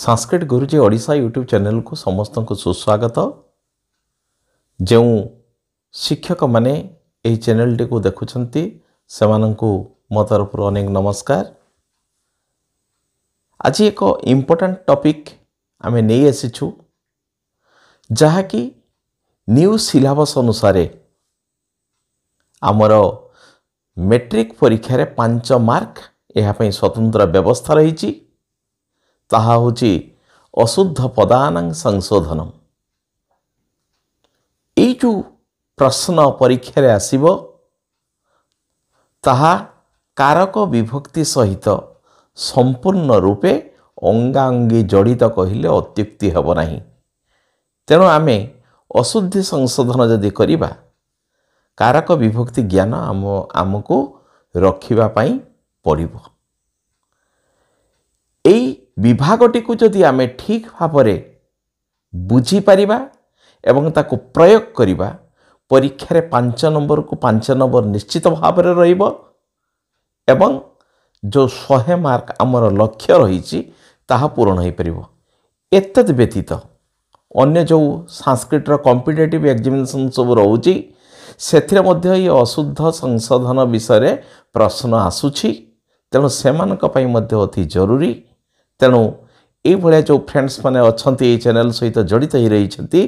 ସାଂସ୍କ୍ରିଟ ଗୁରୁଜୀ ଓଡ଼ିଶା ୟୁଟ୍ୟୁବ୍ ଚ୍ୟାନେଲକୁ ସମସ୍ତଙ୍କୁ ସୁସ୍ୱାଗତ ଯେଉଁ ଶିକ୍ଷକମାନେ ଏହି ଚ୍ୟାନେଲଟିକୁ ଦେଖୁଛନ୍ତି ସେମାନଙ୍କୁ ମୋ ତରଫରୁ ଅନେକ ନମସ୍କାର ଆଜି ଏକ ଇମ୍ପୋର୍ଟାଣ୍ଟ ଟପିକ୍ ଆମେ ନେଇ ଆସିଛୁ ଯାହାକି ନ୍ୟୁ ସିଲାବସ୍ ଅନୁସାରେ ଆମର ମେଟ୍ରିକ୍ ପରୀକ୍ଷାରେ ପାଞ୍ଚ ମାର୍କ ଏହା ପାଇଁ ସ୍ୱତନ୍ତ୍ର ବ୍ୟବସ୍ଥା ରହିଛି ତାହା ହେଉଛି ଅଶୁଦ୍ଧ ପଦାନାଂ ସଂଶୋଧନ ଏଇ ଯେଉଁ ପ୍ରଶ୍ନ ପରୀକ୍ଷାରେ ଆସିବ ତାହା କାରକ ବିଭକ୍ତି ସହିତ ସମ୍ପୂର୍ଣ୍ଣ ରୂପେ ଅଙ୍ଗାଙ୍ଗୀ ଜଡ଼ିତ କହିଲେ ଅତ୍ୟୁକ୍ତି ହେବ ନାହିଁ ତେଣୁ ଆମେ ଅଶୁଦ୍ଧି ସଂଶୋଧନ ଯଦି କରିବା କାରକ ବିଭକ୍ତି ଜ୍ଞାନ ଆମ ଆମକୁ ରଖିବା ପାଇଁ ପଡ଼ିବ ଏଇ ବିଭାଗଟିକୁ ଯଦି ଆମେ ଠିକ୍ ଭାବରେ ବୁଝିପାରିବା ଏବଂ ତାକୁ ପ୍ରୟୋଗ କରିବା ପରୀକ୍ଷାରେ ପାଞ୍ଚ ନମ୍ବରକୁ ପାଞ୍ଚ ନମ୍ବର ନିଶ୍ଚିତ ଭାବରେ ରହିବ ଏବଂ ଯେଉଁ ଶହେ ମାର୍କ ଆମର ଲକ୍ଷ୍ୟ ରହିଛି ତାହା ପୂରଣ ହୋଇପାରିବ ଏତଦ୍ ବ୍ୟତୀତ ଅନ୍ୟ ଯେଉଁ ସାଂସ୍କ୍ରିଟର କମ୍ପିଟେଟିଭ୍ ଏକ୍ଜାମିନେସନ୍ ସବୁ ରହୁଛି ସେଥିରେ ମଧ୍ୟ ଏଇ ଅଶୁଦ୍ଧ ସଂଶୋଧନ ବିଷୟରେ ପ୍ରଶ୍ନ ଆସୁଛି ତେଣୁ ସେମାନଙ୍କ ପାଇଁ ମଧ୍ୟ ଅତି ଜରୁରୀ ତେଣୁ ଏଇଭଳିଆ ଯେଉଁ ଫ୍ରେଣ୍ଡସ୍ ମାନେ ଅଛନ୍ତି ଏଇ ଚ୍ୟାନେଲ ସହିତ ଜଡ଼ିତ ହୋଇ ରହିଛନ୍ତି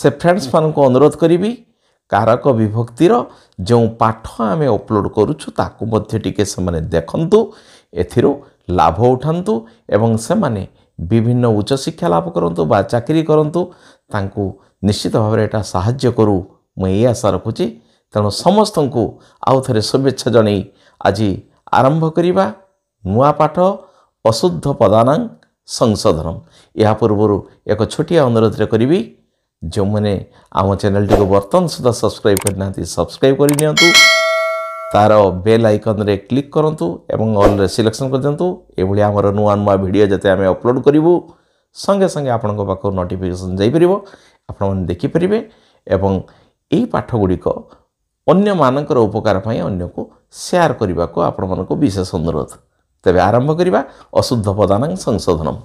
ସେ ଫ୍ରେଣ୍ଡସ୍ ମାନଙ୍କୁ ଅନୁରୋଧ କରିବି କାରକ ବିଭକ୍ତିର ଯେଉଁ ପାଠ ଆମେ ଅପଲୋଡ଼ କରୁଛୁ ତାକୁ ମଧ୍ୟ ଟିକେ ସେମାନେ ଦେଖନ୍ତୁ ଏଥିରୁ ଲାଭ ଉଠାନ୍ତୁ ଏବଂ ସେମାନେ ବିଭିନ୍ନ ଉଚ୍ଚଶିକ୍ଷା ଲାଭ କରନ୍ତୁ ବା ଚାକିରି କରନ୍ତୁ ତାଙ୍କୁ ନିଶ୍ଚିତ ଭାବରେ ଏଇଟା ସାହାଯ୍ୟ କରୁ ମୁଁ ଏଇ ଆଶା ରଖୁଛି ତେଣୁ ସମସ୍ତଙ୍କୁ ଆଉ ଥରେ ଶୁଭେଚ୍ଛା ଜଣାଇ ଆଜି ଆରମ୍ଭ କରିବା ନୂଆ ପାଠ ଅଶୁଦ୍ଧ ପଦାନାଂ ସଂଶୋଧନମ୍ ଏହା ପୂର୍ବରୁ ଏକ ଛୋଟିଆ ଅନୁରୋଧରେ କରିବି ଯେଉଁମାନେ ଆମ ଚ୍ୟାନେଲଟିକୁ ବର୍ତ୍ତମାନ ସୁଦ୍ଧା ସବସ୍କ୍ରାଇବ୍ କରିନାହାନ୍ତି ସବସ୍କ୍ରାଇବ୍ କରିନିଅନ୍ତୁ ତାର ବେଲ୍ ଆଇକନ୍ରେ କ୍ଲିକ୍ କରନ୍ତୁ ଏବଂ ଅଲ୍ରେ ସିଲେକ୍ସନ୍ କରିଦିଅନ୍ତୁ ଏଭଳି ଆମର ନୂଆ ନୂଆ ଭିଡ଼ିଓ ଯେତେ ଆମେ ଅପଲୋଡ଼ କରିବୁ ସଙ୍ଗେ ସଙ୍ଗେ ଆପଣଙ୍କ ପାଖକୁ ନୋଟିଫିକେସନ୍ ଯାଇପାରିବ ଆପଣମାନେ ଦେଖିପାରିବେ ଏବଂ ଏହି ପାଠଗୁଡ଼ିକ ଅନ୍ୟମାନଙ୍କର ଉପକାର ପାଇଁ ଅନ୍ୟକୁ ସେୟାର କରିବାକୁ ଆପଣମାନଙ୍କୁ ବିଶେଷ ଅନୁରୋଧ ତେବେ ଆରମ୍ଭ କରିବା ଅଶୁଦ୍ଧ ପଦାନାଂ ସଂଶୋଧନମ୍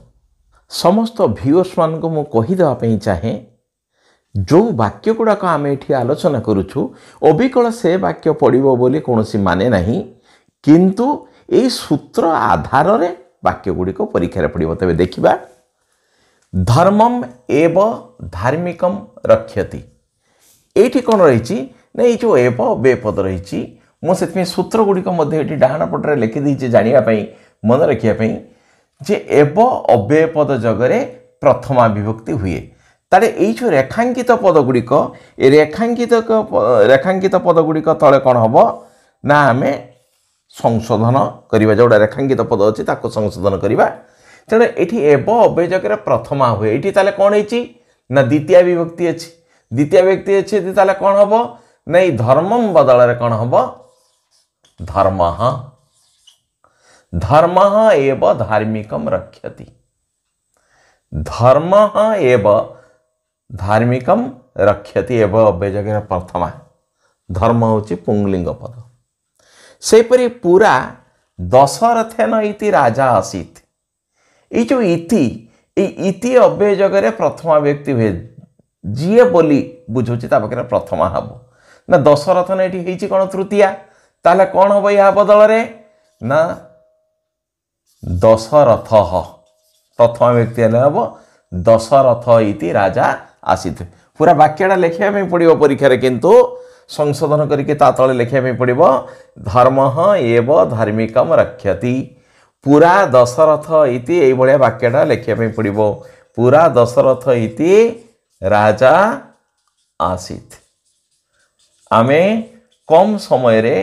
ସମସ୍ତ ଭିଓର୍ସମାନଙ୍କୁ ମୁଁ କହିଦେବା ପାଇଁ ଚାହେଁ ଯେଉଁ ବାକ୍ୟ ଗୁଡ଼ାକ ଆମେ ଏଠି ଆଲୋଚନା କରୁଛୁ ଅବିକଳ ସେ ବାକ୍ୟ ପଡ଼ିବ ବୋଲି କୌଣସି ମାନେ ନାହିଁ କିନ୍ତୁ ଏଇ ସୂତ୍ର ଆଧାରରେ ବାକ୍ୟ ଗୁଡ଼ିକ ପରୀକ୍ଷାରେ ପଡ଼ିବ ତେବେ ଦେଖିବା ଧର୍ମମ୍ ଏବ ଧାର୍ମିକମ୍ ରକ୍ଷତି ଏଇଠି କ'ଣ ରହିଛି ନା ଏଇ ଯେଉଁ ଏବ ବେପଦ ରହିଛି ମୁଁ ସେଥିପାଇଁ ସୂତ୍ରଗୁଡ଼ିକ ମଧ୍ୟ ଏଠି ଡାହାଣ ପଟରେ ଲେଖିଦେଇଛି ଜାଣିବା ପାଇଁ ମନେ ରଖିବା ପାଇଁ ଯେ ଏବ ଅବ୍ୟୟ ପଦ ଯୋଗରେ ପ୍ରଥମା ବିଭକ୍ତି ହୁଏ ତାହେଲେ ଏଇ ଯେଉଁ ରେଖାଙ୍କିତ ପଦଗୁଡ଼ିକ ଏ ରେଖାଙ୍କିତ ରେଖାଙ୍କିତ ପଦଗୁଡ଼ିକ ତଳେ କ'ଣ ହେବ ନା ଆମେ ସଂଶୋଧନ କରିବା ଯେଉଁଟା ରେଖାଙ୍କିତ ପଦ ଅଛି ତାକୁ ସଂଶୋଧନ କରିବା ତେଣୁ ଏଠି ଏବ ଯୋଗରେ ପ୍ରଥମା ହୁଏ ଏଠି ତାହେଲେ କ'ଣ ହେଇଛି ନା ଦ୍ୱିତୀୟ ବିଭକ୍ତି ଅଛି ଦ୍ୱିତୀୟ ବ୍ୟକ୍ତି ଅଛି ତାହେଲେ କ'ଣ ହେବ ନା ଏଇ ଧର୍ମମ୍ ବଦଳରେ କ'ଣ ହେବ धर्म धर्म एवं धार्मिकम रक्षति धर्म एव धार्मिकम रक्षति एवं अभ्य जगह प्रथम धर्म हूँ पुंगलिंग पद से पूरा दशरथेन इति राजा आसीत ये जो इति इति अव्यय जगह प्रथम व्यक्ति हुए जी बोली बुझुची पाखे प्रथम हम ना दशरथन ये कौन तृतीया ତାହେଲେ କ'ଣ ହେବ ଏହା ବଦଳରେ ନା ଦଶରଥ ପ୍ରଥମ ବ୍ୟକ୍ତି ହେଲେ ହେବ ଦଶରଥ ଇତି ରାଜା ଆସିଥିବେ ପୁରା ବାକ୍ୟଟା ଲେଖିବା ପାଇଁ ପଡ଼ିବ ପରୀକ୍ଷାରେ କିନ୍ତୁ ସଂଶୋଧନ କରିକି ତା ତଳେ ଲେଖିବା ପାଇଁ ପଡ଼ିବ ଧର୍ମ ଏବ ଧାର୍ମିକମ୍ ରକ୍ଷତି ପୁରା ଦଶରଥ ଇତି ଏଇଭଳିଆ ବାକ୍ୟଟା ଲେଖିବା ପାଇଁ ପଡ଼ିବ ପୁରା ଦଶରଥ ଇତି ରାଜା ଆସିଥ୍ ଆମେ କମ୍ ସମୟରେ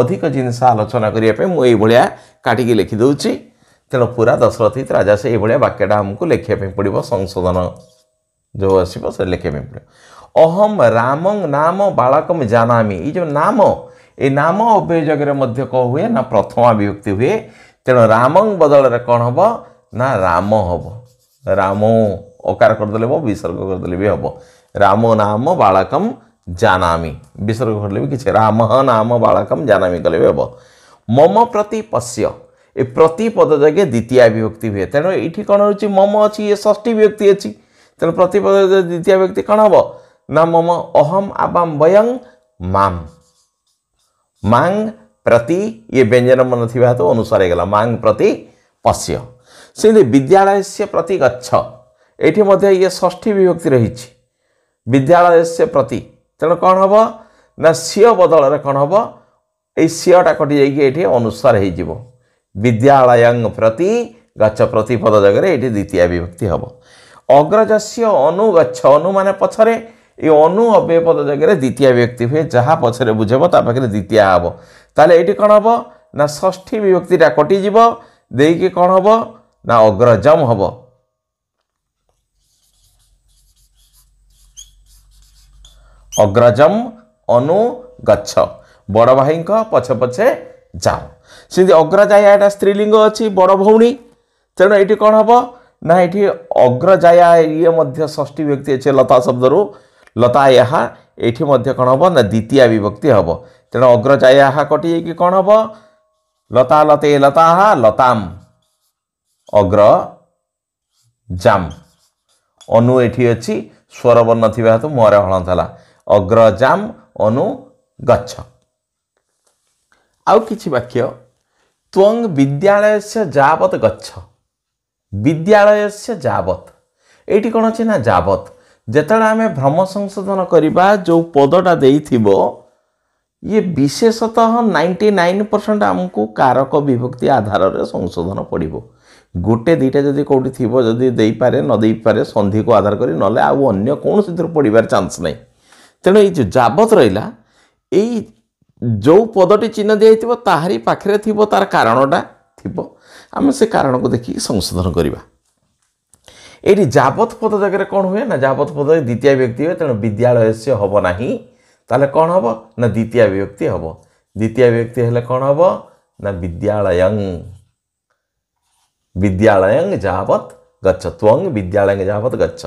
অধিক জিনিস আলোচনা করা এইভাবে কাটিকি লিখি দেছি তেমন পুরা দশরথিত রাজা সে এইভাবে বাক্যটা আমি লেখা পড়ব সংশোধন যে আসব সে লেখা পড়ে অহম রামং নাম বাড়কম জানামি এই যে নাম এই নাম অভিযোগের মধ্যে কহ হুয়ে না প্রথম বিভক্তি হুয়ে তেমন রামং বদলরে কণ হব না রাম হব রাম অকার করেদেলে বিসর্গ করেদেলে বি হব রাম নাম বাড়কম जानामि विसर्ग घटले भी किसी राम नाम बालकम जानामि कले हेब मम प्रति पश्य ए प्रति पद जगे द्वितीय विभक्ति हुए तेणु ये कौन रही मम अच्छी ये षष्ठी विभक्ति अच्छी तेणु प्रति पद द्वितीय विभक्ति कौन हम ना मम अहम आबाम वयं माम मांग प्रति ये व्यंजन मन था तो अनुसार होगा मांग प्रति पश्य से विद्यालय से प्रति गच्छ ये षष्ठी विभक्ति रही विद्यालय से प्रति ତେଣୁ କ'ଣ ହେବ ନା ସିଅ ବଦଳରେ କ'ଣ ହେବ ଏଇ ସିଅଟା କଟି ଯାଇକି ଏଇଠି ଅନୁସାର ହୋଇଯିବ ବିଦ୍ୟାଳୟଙ୍କ ପ୍ରତି ଗଛ ପ୍ରତିପଦ ଜାଗାରେ ଏଇଠି ଦ୍ୱିତୀୟ ବିଭକ୍ତି ହେବ ଅଗ୍ରଜସ୍ୟ ଅନୁ ଗଛ ଅନୁମାନେ ପଛରେ ଏଇ ଅନୁ ଅବ୍ୟପଦ ଜାଗାରେ ଦ୍ୱିତୀୟ ବିଭକ୍ତି ହୁଏ ଯାହା ପଛରେ ବୁଝେବ ତା ପାଖରେ ଦ୍ୱିତୀୟା ହେବ ତାହେଲେ ଏଇଠି କ'ଣ ହେବ ନା ଷଷ୍ଠୀ ବିଭକ୍ତିଟା କଟିଯିବ ଦେଇକି କ'ଣ ହେବ ନା ଅଗ୍ରଜମ ହେବ ଅଗ୍ରଜମ୍ ଅନୁଗଛ ବଡ଼ ଭାଇଙ୍କ ପଛେ ପଛେ ଯାଅ ସେମିତି ଅଗ୍ରଜାୟା ଏଇଟା ସ୍ତ୍ରୀଲିଙ୍ଗ ଅଛି ବଡ଼ ଭଉଣୀ ତେଣୁ ଏଇଠି କ'ଣ ହେବ ନା ଏଠି ଅଗ୍ରଜାୟା ଇଏ ମଧ୍ୟ ଷଷ୍ଠୀ ବ୍ୟକ୍ତି ଅଛି ଲତା ଶବ୍ଦରୁ ଲତା ଏହା ଏଠି ମଧ୍ୟ କ'ଣ ହେବ ନା ଦ୍ୱିତୀୟା ବିଭକ୍ତି ହେବ ତେଣୁ ଅଗ୍ରଜାୟା କଟିଯାଇକି କ'ଣ ହେବ ଲତା ଲତେ ଲତା ଲତାମ ଅଗ୍ର ଜାମ୍ ଅନୁ ଏଠି ଅଛି ସ୍ୱରବର୍ଣ୍ଣ ଥିବା ହେତୁ ମୁହଁରେ ହଳନ୍ତ ହେଲା ଅଗ୍ରଜାମ ଅନୁ ଗଛ ଆଉ କିଛି ବାକ୍ୟ ତ୍ୱଙ୍ଗ ବିଦ୍ୟାଳୟସ୍ୟ ଯାବତ ଗଛ ବିଦ୍ୟାଳୟସ୍ୟ ଯାବତ ଏଇଠି କ'ଣ ଅଛି ନା ଯାବତ ଯେତେବେଳେ ଆମେ ଭ୍ରମ ସଂଶୋଧନ କରିବା ଯେଉଁ ପଦଟା ଦେଇଥିବ ଇଏ ବିଶେଷତଃ ନାଇଣ୍ଟି ନାଇନ୍ ପରସେଣ୍ଟ ଆମକୁ କାରକ ବିଭକ୍ତି ଆଧାରରେ ସଂଶୋଧନ ପଡ଼ିବ ଗୋଟେ ଦୁଇଟା ଯଦି କେଉଁଠି ଥିବ ଯଦି ଦେଇପାରେ ନ ଦେଇପାରେ ସନ୍ଧିକୁ ଆଧାର କରି ନହେଲେ ଆଉ ଅନ୍ୟ କୌଣସିଥିରୁ ପଡ଼ିବାର ଚାନ୍ସ ନାହିଁ ତେଣୁ ଏଇ ଯେଉଁ ଯାବତ ରହିଲା ଏଇ ଯେଉଁ ପଦଟି ଚିହ୍ନ ଦିଆଯାଇଥିବ ତାହାରି ପାଖରେ ଥିବ ତା'ର କାରଣଟା ଥିବ ଆମେ ସେ କାରଣକୁ ଦେଖିକି ସଂଶୋଧନ କରିବା ଏଇଠି ଯାବତ ପଦ ଜାଗାରେ କ'ଣ ହୁଏ ନା ଯାବତ ପଦ ଦ୍ୱିତୀୟ ବ୍ୟକ୍ତି ହୁଏ ତେଣୁ ବିଦ୍ୟାଳୟ ସେ ହେବ ନାହିଁ ତାହେଲେ କ'ଣ ହେବ ନା ଦ୍ୱିତୀୟ ବ୍ୟକ୍ତି ହେବ ଦ୍ୱିତୀୟ ବ୍ୟକ୍ତି ହେଲେ କ'ଣ ହେବ ନା ବିଦ୍ୟାଳୟ ବିଦ୍ୟାଳୟ ଯାବତ গচ্ছ ত্বং বিদ্যালয় যাবৎ গচ্ছ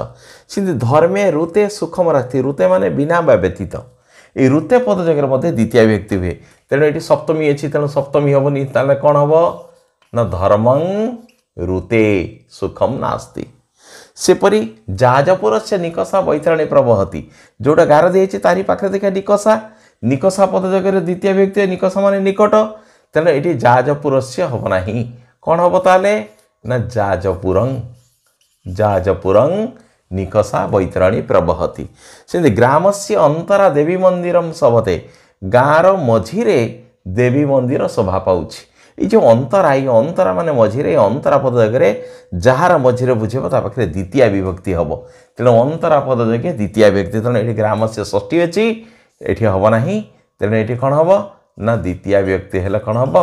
কিন্তু ধর্মে রুতে সুখম রাখি রুতে মানে বিনা বা ব্যতীত এই রুতে পদযোগের মধ্যে দ্বিতীয় ব্যক্তি হুয়ে তেমন এটি সপ্তমী অছি তেমন সপ্তমী হবনি তাহলে কণ হব না ধর্মং রুতে সুখম নাস্তি ସେପରି ଜାହାଜପୁର ସେ ନିକଷା ବୈତରଣୀ ପ୍ରବହତି ଯେଉଁଟା ଗାର ଦେଇଛି ତାରି ପାଖରେ ଦେଖିବା ନିକଷା নিকষা ପଦ ଯୋଗରେ ଦ୍ୱିତୀୟ ବ୍ୟକ୍ତି ନିକଷ ମାନେ ନିକଟ ତେଣୁ ଏଠି ଜାହାଜପୁରସ୍ୟ ହେବ ନାହିଁ କ'ଣ ହେବ ତାହେଲେ ନା ଜାହାଜପୁରଂ జాజపురం నికసా వైతరాణి ప్రవహతి ସେମିତି ଗ୍ରାମସ୍ୟ ଅନ୍ତରା ଦେବୀ ମନ୍ଦିରମ୍ ସବତେ ଗାଁର ମଝିରେ ଦେବୀ ମନ୍ଦିର ଶୋଭା ପାଉଛି ଏଇ ଯେଉଁ ଅନ୍ତରା ଏଇ ଅନ୍ତରା ମାନେ ମଝିରେ ଏ ଅନ୍ତରା ପଦ ଜାଗାରେ ଯାହାର ମଝିରେ ବୁଝିବ ତା ପାଖରେ ଦ୍ୱିତୀୟ ବିଭକ୍ତି ହେବ ତେଣୁ ଅନ୍ତରା ପଦ ଯୋଗେ ଦ୍ୱିତୀୟ ବିଭକ୍ତି ତେଣୁ ଏଠି ଗ୍ରାମସ୍ୟ ଷଷ୍ଠୀ ଅଛି ଏଠି ହେବ ନାହିଁ ତେଣୁ ଏଠି କ'ଣ ହେବ ନା ଦ୍ୱିତୀୟ ବିଭକ୍ତି ହେଲେ କ'ଣ ହେବ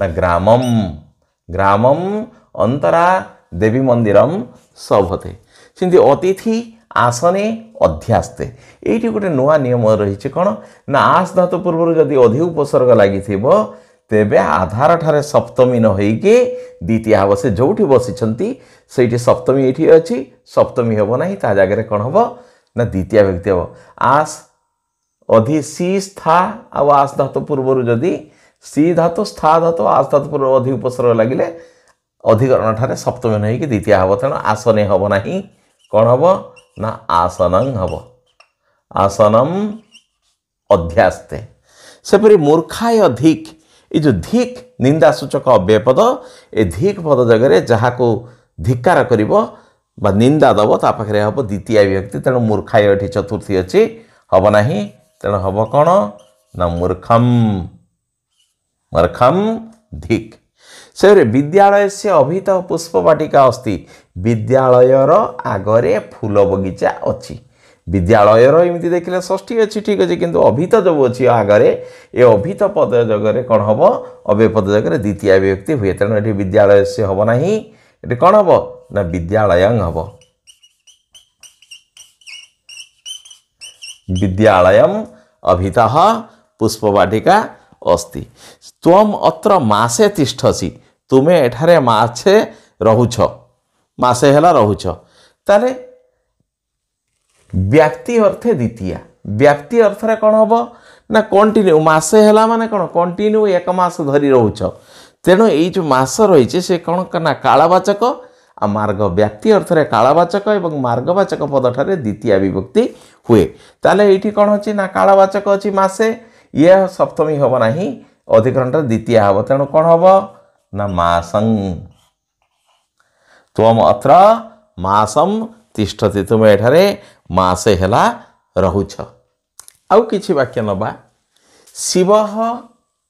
ନା ଗ୍ରାମମ୍ ଗ୍ରାମମ୍ ଅନ୍ତରା দেবী মন্দিরম সভতে ସେମିତି ଅତିଥି ଆସନେ ଅଧ୍ୟାସ୍ତେ ଏଇଠି ଗୋଟେ ନୂଆ ନିୟମ ରହିଛି କ'ଣ ନା ଆସ୍ ଧାତୁ ପୂର୍ବରୁ ଯଦି ଅଧିକ ଉପସର୍ଗ ଲାଗିଥିବ ତେବେ ଆଧାରଠାରେ ସପ୍ତମୀ ନ ହୋଇକି ଦ୍ୱିତୀୟ ହେବ ସେ ଯେଉଁଠି ବସିଛନ୍ତି ସେଇଠି ସପ୍ତମୀ ଏଇଠି ଅଛି ସପ୍ତମୀ ହେବ ନାହିଁ ତା ଜାଗାରେ କ'ଣ ହେବ ନା ଦ୍ୱିତୀୟ ବ୍ୟକ୍ତି ହେବ ଆସ୍ ଅଧି ସି ସ୍ଥା ଆଉ ଆସ୍ ଧାତୁ ପୂର୍ବରୁ ଯଦି ସି ଧାତୁ ସ୍ଥା ଧାତୁ ଆସ୍ ଧାତୁ ପୂର୍ବରୁ ଅଧିକ ଉପସର୍ଗ ଲାଗିଲେ ଅଧିକରଣ ଠାରେ ସପ୍ତମୀ ନହିକି ଦ୍ୱିତୀୟା ହେବ ତେଣୁ ଆସନେ ହେବ ନାହିଁ କ'ଣ ହେବ ନା ଆସନମ୍ ହେବ ଆସନମ୍ ଅଧ୍ୟାସ୍ତେ ସେପରି ମୂର୍ଖାଏ ଧିକ୍ ଏ ଯେଉଁ ଧିକ୍ ନିନ୍ଦା ସୂଚକ ଅବ୍ୟପଦ ଏ ଧିକ୍ ପଦ ଜାଗାରେ ଯାହାକୁ ଧିକାର କରିବ ବା ନିନ୍ଦା ଦେବ ତା ପାଖରେ ହେବ ଦ୍ୱିତୀୟା ବ୍ୟକ୍ତି ତେଣୁ ମୂର୍ଖାଏ ଏଠି ଚତୁର୍ଥୀ ଅଛି ହେବ ନାହିଁ ତେଣୁ ହେବ କ'ଣ ନା ମୂର୍ଖମ୍ ମୂର୍ଖମ୍ ଧିକ୍ ସେହିପରି ବିଦ୍ୟାଳୟ ସେ ଅଭିତ ପୁଷ୍ପବାଟିକା ଅସ୍ତି ବିଦ୍ୟାଳୟର ଆଗରେ ଫୁଲ ବଗିଚା ଅଛି ବିଦ୍ୟାଳୟର ଏମିତି ଦେଖିଲେ ଷଷ୍ଠୀ ଅଛି ଠିକ୍ ଅଛି କିନ୍ତୁ ଅଭିତ ଯେଉଁ ଅଛି ଆଗରେ ଏ ଅଭିତ ପଦ ଯୋଗରେ କ'ଣ ହେବ ଅବେ ପଦ ଯୋଗରେ ଦ୍ୱିତୀୟ ବିଭକ୍ତି ହୁଏ ତେଣୁ ଏଠି ବିଦ୍ୟାଳୟ ସେ ହେବ ନାହିଁ ଏଠି କ'ଣ ହେବ ନା ବିଦ୍ୟାଳୟ ହେବ ବିଦ୍ୟାଳୟମ୍ ଅଭିତଃ ପୁଷ୍ପବାଟିକା ଅସ୍ତି ତ୍ୱମ୍ ଅତ୍ର ମାସେ ତିଷ୍ଠସି ତୁମେ ଏଠାରେ ମାସେ ରହୁଛ ମାସେ ହେଲା ରହୁଛ ତାହେଲେ ବ୍ୟାପ୍ତି ଅର୍ଥେ ଦ୍ୱିତୀୟା ବ୍ୟାପ୍ତି ଅର୍ଥରେ କ'ଣ ହେବ ନା କଣ୍ଟିନ୍ୟୁ ମାସେ ହେଲା ମାନେ କ'ଣ କଣ୍ଟିନ୍ୟୁ ଏକ ମାସ ଧରି ରହୁଛ ତେଣୁ ଏଇ ଯେଉଁ ମାସ ରହିଛି ସେ କ'ଣ ନା କାଳବାଚକ ଆଉ ମାର୍ଗ ବ୍ୟାପ୍ତି ଅର୍ଥରେ କାଳବାଚକ ଏବଂ ମାର୍ଗବାଚକ ପଦଠାରେ ଦ୍ୱିତୀୟା ବିଭକ୍ତି ହୁଏ ତାହେଲେ ଏଇଠି କ'ଣ ଅଛି ନା କାଳବାଚକ ଅଛି ମାସେ ଇଏ ସପ୍ତମୀ ହେବ ନାହିଁ ଅଧିକରଣଟା ଦ୍ୱିତୀୟ ହେବ ତେଣୁ କ'ଣ ହେବ ନା ମାସଂ ତୋମ ଅତ୍ର ମାସମ୍ ତିଷ୍ଠତି ତୁମେ ଏଠାରେ ମାସେ ହେଲା ରହୁଛ ଆଉ କିଛି ବାକ୍ୟ ନେବା ଶିବ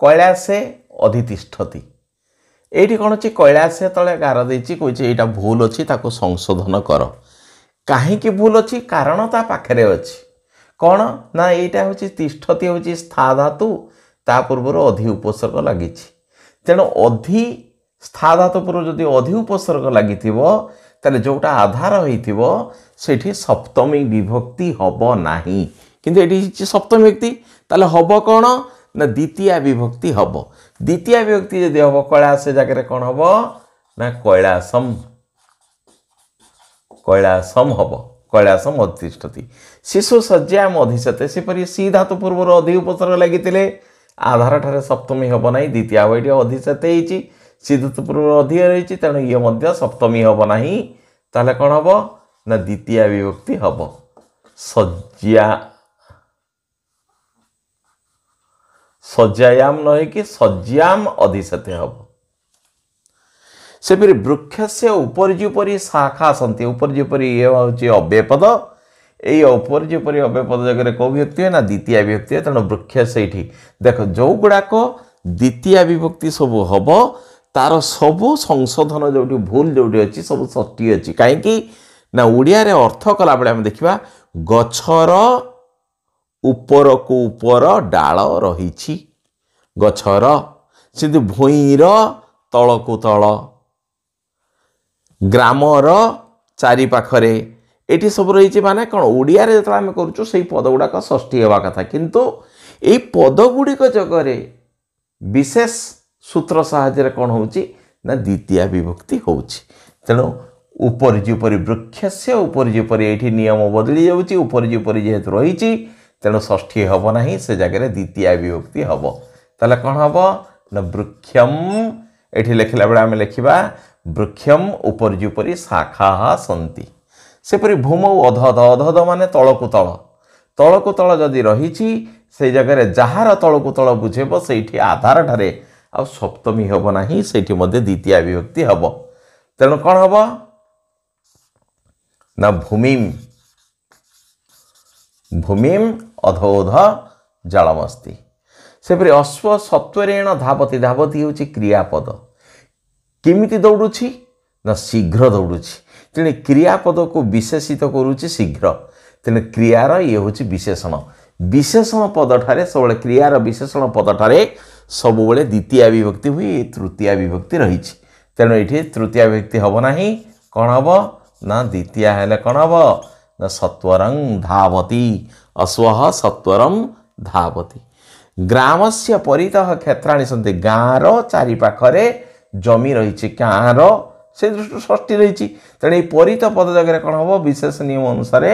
କୈଳାସେ ଅଧିତିଷ୍ଠତି ଏଇଠି କ'ଣ ଅଛି କୈଳାସେ ତଳେ ଗାର ଦେଇଛି କହୁଛି ଏଇଟା ଭୁଲ ଅଛି ତାକୁ ସଂଶୋଧନ କର କାହିଁକି ଭୁଲ ଅଛି କାରଣ ତା ପାଖରେ ଅଛି କ'ଣ ନା ଏଇଟା ହେଉଛି ତିଷ୍ଠତି ହେଉଛି ସ୍ଥା ଧାତୁ ତା ପୂର୍ବରୁ ଅଧି ଉପସର୍ଗ ଲାଗିଛି ତେଣୁ ଅଧି ସ୍ଥା ଧାତୁ ପୂର୍ବରୁ ଯଦି ଅଧି ଉପସର୍ଗ ଲାଗିଥିବ ତାହେଲେ ଯେଉଁଟା ଆଧାର ହୋଇଥିବ ସେଠି ସପ୍ତମୀ ବିଭକ୍ତି ହେବ ନାହିଁ କିନ୍ତୁ ଏଠି ହେଇଛି ସପ୍ତମୀ ବ୍ୟକ୍ତି ତାହେଲେ ହେବ କ'ଣ ନା ଦ୍ୱିତୀୟା ବିଭକ୍ତି ହେବ ଦ୍ୱିତୀୟା ବିଭକ୍ତି ଯଦି ହେବ କୈଳାସ ସେ ଜାଗାରେ କ'ଣ ହେବ ନା କୈଳାସମ କୈଳାସମ ହେବ କୈଳାସ ମଧିଷ୍ଠତି ଶିଶୁ ଶଯ୍ୟା ମଧିଷତେ ସେପରି ସି ଧାତୁ ପୂର୍ବରୁ ଅଧି ଉପସର୍ଗ ଲାଗିଥିଲେ ଆଧାରଠାରେ ସପ୍ତମୀ ହେବ ନାହିଁ ଦ୍ୱିତୀୟ ବୈଠି ଅଧିଷତେ ହେଇଛି ସି ଧାତୁ ପୂର୍ବରୁ ଅଧିକ ରହିଛି ତେଣୁ ଇଏ ମଧ୍ୟ ସପ୍ତମୀ ହେବ ନାହିଁ ତାହେଲେ କ'ଣ ହେବ ନା ଦ୍ୱିତୀୟ ବିଭକ୍ତି ହେବ ଶଯ୍ୟା ସଜ୍ୟାୟାମ ନହେଇକି ସଜ୍ୟାମ ଅଧିଷତେ ହେବ ସେପରି ଉପରେ ଯେପରି ଶାଖା ଆସନ୍ତି ଉପରେ ଯେପରି ଇଏ ହେଉଛି ଅବ୍ୟପଦ ଏଇ ଯେପରି ଅବ୍ୟପଦ ଜାଗାରେ କେଉଁ ବ୍ୟକ୍ତି ହୁଏ ନା ଦ୍ୱିତୀୟ ବ୍ୟକ୍ତି ହୁଏ ତେଣୁ ବୃକ୍ଷ ସେଇଠି ଦେଖ ଯେଉଁଗୁଡ଼ାକ ଦ୍ୱିତୀୟ ବିଭକ୍ତି ସବୁ ହେବ ତା'ର ସବୁ ସଂଶୋଧନ ଯେଉଁଠି ଭୁଲ ଯେଉଁଠି ଅଛି ସବୁ ସଠି ଅଛି କାହିଁକି ନା ଓଡ଼ିଆରେ ଅର୍ଥ କଲାବେଳେ ଆମେ ଦେଖିବା ଗଛର ଉପରକୁ ଉପର ଡାଳ ରହିଛି ଗଛର ସେମିତି ଭୂଇଁର ତଳକୁ ତଳ ଗ୍ରାମର ଚାରିପାଖରେ ଏଠି ସବୁ ରହିଛି ମାନେ କ'ଣ ଓଡ଼ିଆରେ ଯେତେବେଳେ ଆମେ କରୁଛୁ ସେଇ ପଦଗୁଡ଼ାକ ଷଷ୍ଠୀ ହେବା କଥା କିନ୍ତୁ ଏଇ ପଦଗୁଡ଼ିକ ଯୋଗରେ ବିଶେଷ ସୂତ୍ର ସାହାଯ୍ୟରେ କ'ଣ ହେଉଛି ନା ଦ୍ୱିତୀୟା ବିଭକ୍ତି ହେଉଛି ତେଣୁ উপরে যেপরি বৃক্ষস্য উপরে যেপরি এটি নিয়ম বদলি যাচ্ছে উপরে যেপরি যেহেতু রয়েছে তেমন ষষ্ঠী হব না সে জায়গায় দ্বিতীয় বিভক্তি হব তাহলে কম হব না বৃক্ষম এটি লেখিলা বেড়ে আমি লেখিবা ବୃକ୍ଷମ ଉପର୍ଯ୍ୟୁପରି ଶାଖା ସନ୍ତି ସେପରି ଭୂମ ଅଧ ଅଧ ଅଧ ଅଧ ମାନେ ତଳକୁ ତଳ ତଳକୁ ତଳ ଯଦି ରହିଛି ସେଇ ଜାଗାରେ ଯାହାର ତଳକୁ ତଳ ବୁଝେଇବ ସେଇଠି ଆଧାର ଠାରେ ଆଉ ସପ୍ତମୀ ହେବ ନାହିଁ ସେଇଠି ମଧ୍ୟ ଦ୍ୱିତୀୟ ବିଭକ୍ତି ହେବ ତେଣୁ କ'ଣ ହେବ ନା ଭୂମି ଭୂମିମ୍ ଅଧ ଅଧ ଜଳମସ୍ତି ସେପରି ଅଶ୍ୱ ସତ୍ୱରେଣ ଧାବତି ଧାବତି ହେଉଛି କ୍ରିୟାପଦ କେମିତି ଦୌଡ଼ୁଛି ନା ଶୀଘ୍ର ଦୌଡ଼ୁଛି ତେଣୁ କ୍ରିୟାପଦକୁ ବିଶେଷିତ କରୁଛି ଶୀଘ୍ର ତେଣୁ କ୍ରିୟାର ଇଏ ହେଉଛି ବିଶେଷଣ ବିଶେଷଣ ପଦଠାରେ ସବୁବେଳେ କ୍ରିୟାର ବିଶେଷଣ ପଦଠାରେ ସବୁବେଳେ ଦ୍ୱିତୀୟା ବିଭକ୍ତି ହୁଏ ତୃତୀୟା ବିଭକ୍ତି ରହିଛି ତେଣୁ ଏଇଠି ତୃତୀୟା ବିଭକ୍ତି ହେବ ନାହିଁ କ'ଣ ହେବ ନା ଦ୍ୱିତୀୟା ହେଲେ କ'ଣ ହେବ ନା ସତ୍ୱରଂ ଧାବତୀ ଅଶ୍ୱହ ସତ୍ୱରଂ ଧାବତୀ ଗ୍ରାମସ୍ୟ ପରିତଃ କ୍ଷେତ୍ର ଆଣିଛନ୍ତି ଗାଁର ଚାରିପାଖରେ ଜମି ରହିଛି କାହାର ସେ ଦୃଷ୍ଟିରୁ ଷଷ୍ଠୀ ରହିଛି ତେଣୁ ଏହି ପରିତ ପଦ ଜାଗାରେ କ'ଣ ହେବ ବିଶେଷ ନିୟମ ଅନୁସାରେ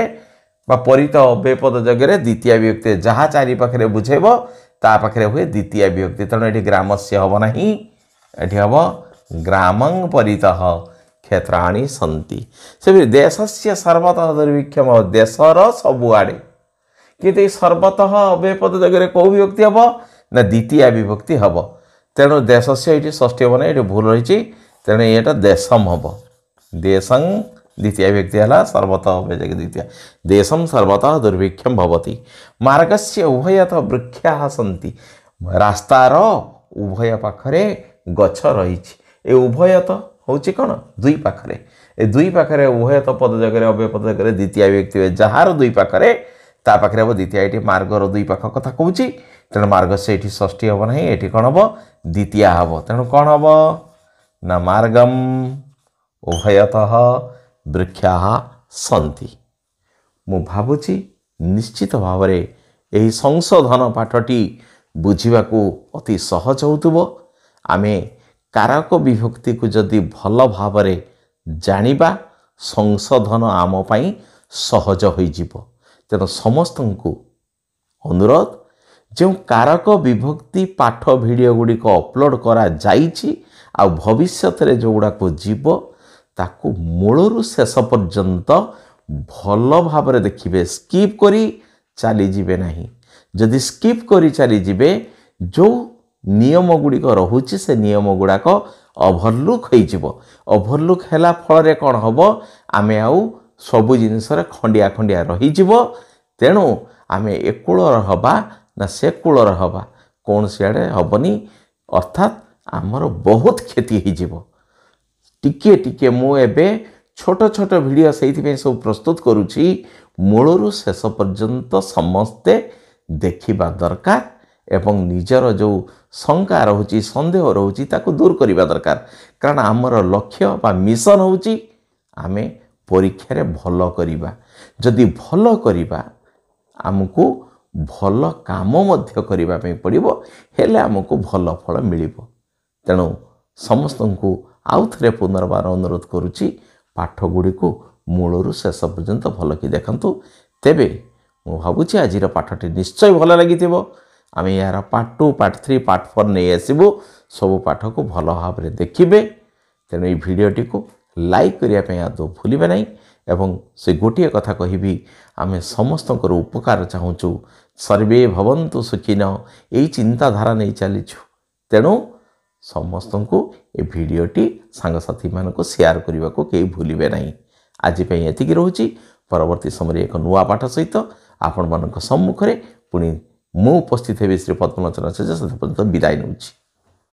ବା ପରିତ ଅବ୍ୟପଦ ଯୋଗରେ ଦ୍ୱିତୀୟ ବିଭକ୍ତି ଯାହା ଚାରି ପାଖରେ ବୁଝେଇବ ତା ପାଖରେ ହୁଏ ଦ୍ୱିତୀୟ ବିଭକ୍ତି ତେଣୁ ଏଠି ଗ୍ରାମସ୍ୟ ହେବ ନାହିଁ ଏଠି ହେବ ଗ୍ରାମଂ ପରିତଃ କ୍ଷେତ୍ରାଣି ସନ୍ତି ସେପରି ଦେଶସ୍ୟ ସର୍ବତଃ ଦୁର୍ଭିକ୍ଷମ ଦେଶର ସବୁଆଡ଼େ କିନ୍ତୁ ଏଇ ସର୍ବତଃ ଅବ୍ୟପଦ ଯୋଗରେ କେଉଁ ବିଭକ୍ତି ହେବ ନା ଦ୍ୱିତୀୟ ବିଭକ୍ତି ହେବ ତେଣୁ ଦେଶସ୍ୟ ଏଇଠି ଷଷ୍ଠୀ ହେବନି ଏଇଠି ଭୁଲ ରହିଛି ତେଣୁ ଏଇଟା ଦେଶମ ହେବ ଦେଶଂ ଦ୍ୱିତୀୟ ବ୍ୟକ୍ତି ହେଲା ସର୍ବତଃ ଦ୍ୱିତୀୟ ଦେଶମ ସର୍ବତଃ ଦୁର୍ଭିକ୍ଷମ ଭବତି ମାର୍ଗସ୍ୟ ଉଭୟତଃ ବୃକ୍ଷା ସନ୍ତି ରାସ୍ତାର ଉଭୟ ପାଖରେ ଗଛ ରହିଛି ଏ ଉଭୟତଃ ହେଉଛି କ'ଣ ଦୁଇ ପାଖରେ ଏ ଦୁଇ ପାଖରେ ଉଭୟତଃ ପଦଯାକରେ ଅବ୍ୟୟ ପଦଯୋଗରେ ଦ୍ୱିତୀୟ ବ୍ୟକ୍ତି ହୁଏ ଯାହାର ଦୁଇ ପାଖରେ ତା ପାଖରେ ହେବ ଦ୍ୱିତୀୟ ଏଇଠି ମାର୍ଗର ଦୁଇ ପାଖ କଥା କହୁଛି ତେଣୁ ମାର୍ଗ ସେ ଏଠି ଷଷ୍ଠୀ ହେବ ନାହିଁ ଏଠି କ'ଣ ହେବ ଦ୍ୱିତୀୟା ହେବ ତେଣୁ କ'ଣ ହେବ ନା ମାର୍ଗମ୍ ଉଭୟତଃ ବୃକ୍ଷା ସନ୍ତି ମୁଁ ଭାବୁଛି ନିଶ୍ଚିତ ଭାବରେ ଏହି ସଂଶୋଧନ ପାଠଟି ବୁଝିବାକୁ ଅତି ସହଜ ହେଉଥିବ ଆମେ କାରକ ବିଭକ୍ତିକୁ ଯଦି ଭଲ ଭାବରେ ଜାଣିବା ସଂଶୋଧନ ଆମ ପାଇଁ ସହଜ ହୋଇଯିବ ତେଣୁ ସମସ୍ତଙ୍କୁ ଅନୁରୋଧ ଯେଉଁ କାରକ ବିଭକ୍ତି ପାଠ ଭିଡ଼ିଓ ଗୁଡ଼ିକ ଅପଲୋଡ଼ କରାଯାଇଛି ଆଉ ଭବିଷ୍ୟତରେ ଯେଉଁଗୁଡ଼ାକ ଯିବ ତାକୁ ମୂଳରୁ ଶେଷ ପର୍ଯ୍ୟନ୍ତ ଭଲ ଭାବରେ ଦେଖିବେ ସ୍କିପ୍ କରି ଚାଲିଯିବେ ନାହିଁ ଯଦି ସ୍କିପ୍ କରି ଚାଲିଯିବେ ଯେଉଁ ନିୟମ ଗୁଡ଼ିକ ରହୁଛି ସେ ନିୟମ ଗୁଡ଼ାକ ଓଭରଲୁକ୍ ହୋଇଯିବ ଓଭରଲୁକ୍ ହେଲା ଫଳରେ କ'ଣ ହେବ ଆମେ ଆଉ ସବୁ ଜିନିଷରେ ଖଣ୍ଡିଆ ଖଣ୍ଡିଆ ରହିଯିବ ତେଣୁ ଆମେ ଏକୁଳ ହେବା ନା ସେ କୂଳର ହେବା କୌଣସି ଆଡ଼େ ହେବନି ଅର୍ଥାତ୍ ଆମର ବହୁତ କ୍ଷତି ହେଇଯିବ ଟିକିଏ ଟିକିଏ ମୁଁ ଏବେ ଛୋଟ ଛୋଟ ଭିଡ଼ିଓ ସେଇଥିପାଇଁ ସବୁ ପ୍ରସ୍ତୁତ କରୁଛି ମୂଳରୁ ଶେଷ ପର୍ଯ୍ୟନ୍ତ ସମସ୍ତେ ଦେଖିବା ଦରକାର ଏବଂ ନିଜର ଯେଉଁ ଶଙ୍କା ରହୁଛି ସନ୍ଦେହ ରହୁଛି ତାକୁ ଦୂର କରିବା ଦରକାର କାରଣ ଆମର ଲକ୍ଷ୍ୟ ବା ମିଶନ ହେଉଛି ଆମେ ପରୀକ୍ଷାରେ ଭଲ କରିବା ଯଦି ଭଲ କରିବା ଆମକୁ ଭଲ କାମ ମଧ୍ୟ କରିବା ପାଇଁ ପଡ଼ିବ ହେଲେ ଆମକୁ ଭଲ ଫଳ ମିଳିବ ତେଣୁ ସମସ୍ତଙ୍କୁ ଆଉ ଥରେ ପୁନର୍ବାର ଅନୁରୋଧ କରୁଛି ପାଠଗୁଡ଼ିକୁ ମୂଳରୁ ଶେଷ ପର୍ଯ୍ୟନ୍ତ ଭଲକି ଦେଖନ୍ତୁ ତେବେ ମୁଁ ଭାବୁଛି ଆଜିର ପାଠଟି ନିଶ୍ଚୟ ଭଲ ଲାଗିଥିବ ଆମେ ଏହାର part two part three part four ନେଇ ଆସିବୁ ସବୁ ପାଠକୁ ଭଲ ଭାବରେ ଦେଖିବେ ତେଣୁ ଏଇ ଭିଡ଼ିଓଟିକୁ ଲାଇକ୍ କରିବା ପାଇଁ ଆଦୌ ଭୁଲିବେ ନାହିଁ ଏବଂ ସେ ଗୋଟିଏ କଥା କହିବି ଆମେ ସମସ୍ତଙ୍କର ଉପକାର ଚାହୁଁଛୁ ସର୍ବେ ଭବନ୍ତୁ ସୁଖୀ ନ ଏଇ ଚିନ୍ତାଧାରା ନେଇ ଚାଲିଛୁ ତେଣୁ ସମସ୍ତଙ୍କୁ ଏ ଭିଡ଼ିଓଟି ସାଙ୍ଗସାଥିମାନଙ୍କୁ ସେୟାର କରିବାକୁ କେହି ଭୁଲିବେ ନାହିଁ ଆଜି ପାଇଁ ଏତିକି ରହୁଛି ପରବର୍ତ୍ତୀ ସମୟରେ ଏକ ନୂଆ ପାଠ ସହିତ ଆପଣମାନଙ୍କ ସମ୍ମୁଖରେ ପୁଣି ମୁଁ ଉପସ୍ଥିତ ହେବି ଶ୍ରୀ ପଦ୍ମଚନ୍ଦ୍ର ସେ ପର୍ଯ୍ୟନ୍ତ ବିଦାୟ ନେଉଛି